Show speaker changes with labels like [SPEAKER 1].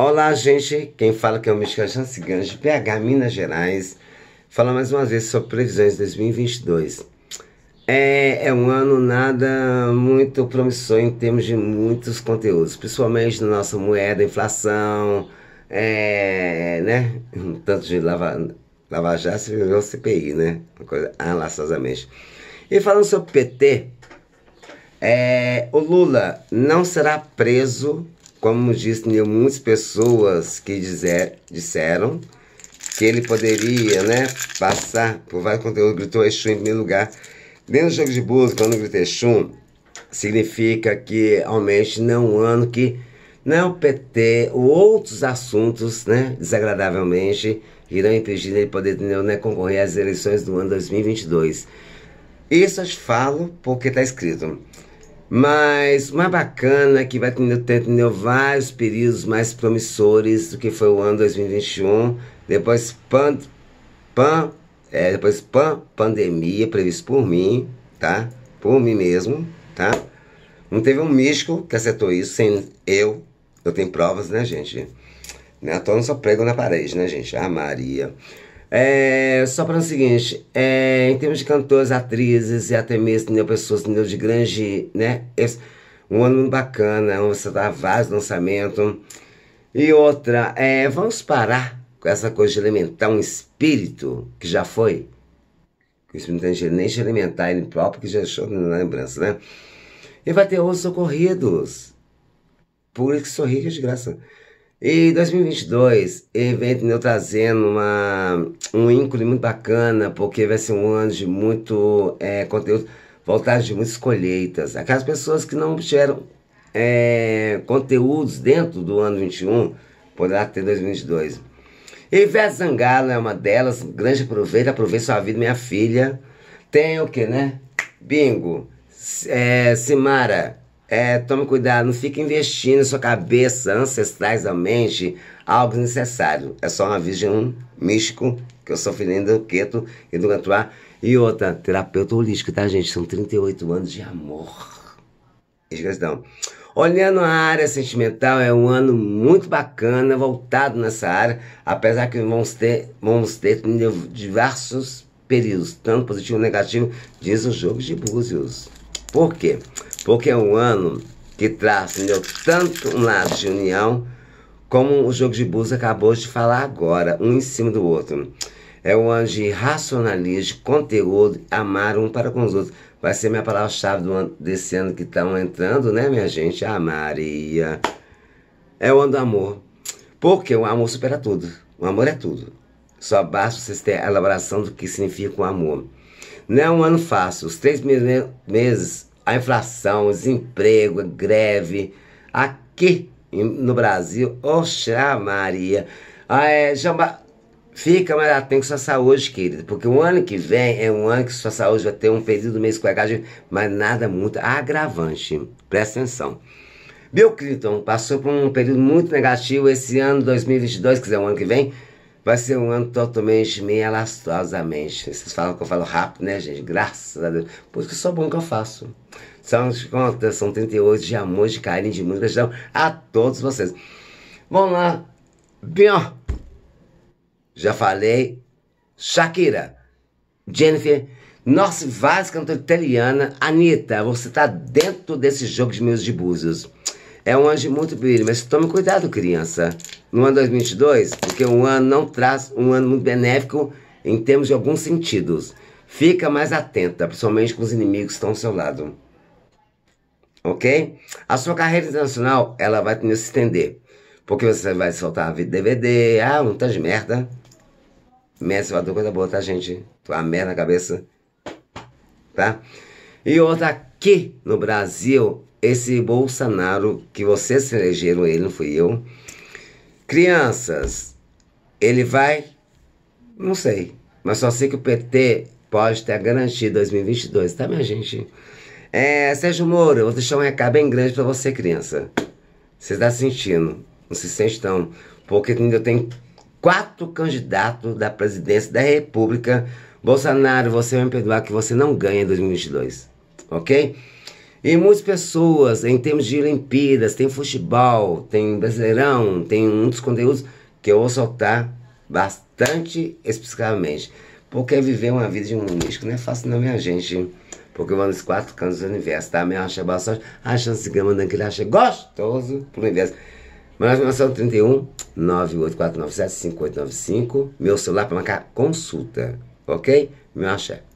[SPEAKER 1] Olá, gente. Quem fala que é o Mexicano Cigano de PH, Minas Gerais. Fala mais uma vez sobre previsões de 2022. É, é um ano nada muito promissor em termos de muitos conteúdos, principalmente na nossa moeda, inflação, é, né? Tanto de lava, lava jato virou CPI, né? Uma coisa alaçosamente. E falando sobre PT, é, o Lula não será preso como disse muitas pessoas que dizer, disseram que ele poderia, né, passar por vários conteúdos, gritou Exu em primeiro lugar. Dentro do jogo de búzios quando grita Exu, significa que realmente não um ano que não o PT ou outros assuntos, né, desagradavelmente, irão impedir ele poder né, concorrer às eleições do ano 2022. Isso eu te falo porque está escrito mas mais bacana é que vai tendo vários períodos mais promissores do que foi o ano 2021, depois pan, pan, é, depois pan, pandemia previsto por mim, tá? Por mim mesmo, tá? Não teve um místico que acertou isso sem eu. Eu tenho provas, né, gente? Não é toa não só prego na parede, né, gente? Ah, Maria. É, só para o seguinte, é, em termos de cantores, atrizes e até mesmo né, pessoas né, de grande, né? Esse, um ano muito bacana, você tá vários lançamentos. E outra, é, vamos parar com essa coisa de alimentar um espírito que já foi. o espírito não tem nem de alimentar ele próprio, que já deixou na lembrança, né? E vai ter outros socorridos. Por isso que sorri é de graça. E 2022, evento meu trazendo uma, um ícone muito bacana, porque vai ser um ano de muito é, conteúdo voltado de muitas colheitas. Aquelas pessoas que não tiveram é, conteúdos dentro do ano 21, poderá ter 2022. E Ivete Zangalo é uma delas, grande aproveita, aproveita sua vida, minha filha. Tem o que, né? Bingo, é, Simara, é, tome cuidado, não fique investindo em sua cabeça, ancestrais da mente, algo desnecessário. É só uma visão místico, que eu sou filhinho do Queto e do Gantuá. E outra, terapeuta holística, tá, gente? São 38 anos de amor. Esqueçam. Olhando a área sentimental, é um ano muito bacana, voltado nessa área, apesar que vamos ter, vamos ter diversos períodos, tanto positivo e negativo, diz o jogo de Búzios. Por quê? Porque é um ano que traz entendeu, tanto um lado de união, como o jogo de bus acabou de falar agora, um em cima do outro. É um ano de racionalismo, conteúdo, amar um para com os outros. Vai ser minha palavra-chave ano, desse ano que estão entrando, né, minha gente? A Maria. É o ano do amor. Porque o amor supera tudo. O amor é tudo. Só basta vocês terem a elaboração do que significa o amor. Não é um ano fácil. Os três meses, a inflação, desemprego, greve. Aqui no Brasil, oxa Maria. Ah, é, Jamba, fica mais atento com sua saúde, querida. Porque o ano que vem é um ano que sua saúde vai ter um período meio escorregagem, mas nada muito agravante. Presta atenção. Bill Clinton passou por um período muito negativo esse ano 2022, que é o ano que vem, Vai ser um ano totalmente melastrosamente. Vocês falam que eu falo rápido, né, gente? Graças a Deus. Por isso que eu sou bom que eu faço. São as contas, são 38 de amor, de carinho, de muita gratidão a todos vocês. Vamos lá. Bem, ó. Já falei. Shakira. Jennifer. Nossa, várias cantoras italianas. Anitta, você tá dentro desse jogo de meus de búzios é um anjo muito brilho, mas tome cuidado, criança. No ano 2022, porque um ano não traz um ano muito benéfico em termos de alguns sentidos. Fica mais atenta, principalmente com os inimigos que estão ao seu lado. Ok? A sua carreira internacional, ela vai se estender. Porque você vai soltar DVD, ah, um tanto de merda. Mestre, vai dar coisa boa, tá, gente? Tô a merda na cabeça. Tá? E outra aqui no Brasil, esse Bolsonaro, que vocês elegeram ele, não fui eu. Crianças, ele vai? Não sei. Mas só sei que o PT pode ter a garantia 2022, tá, minha gente? É, Sérgio Moro, eu vou deixar um recado bem grande para você, criança. Você está sentindo, não se sente tão. Porque ainda tem quatro candidatos da presidência da República. Bolsonaro, você vai me perdoar que você não ganha em 2022, ok? E muitas pessoas, em termos de Olimpíadas, tem futebol, tem Brasileirão, tem muitos conteúdos que eu vou soltar bastante especificamente. Porque é viver uma vida de um místico não é fácil não, minha gente. Porque eu vou nos quatro cantos do universo, tá? Me acha bastante, acha esse gama daquele, acha gostoso pro universo. Meu nome é 31 98497 5895. Meu celular para marcar consulta, ok? Me acha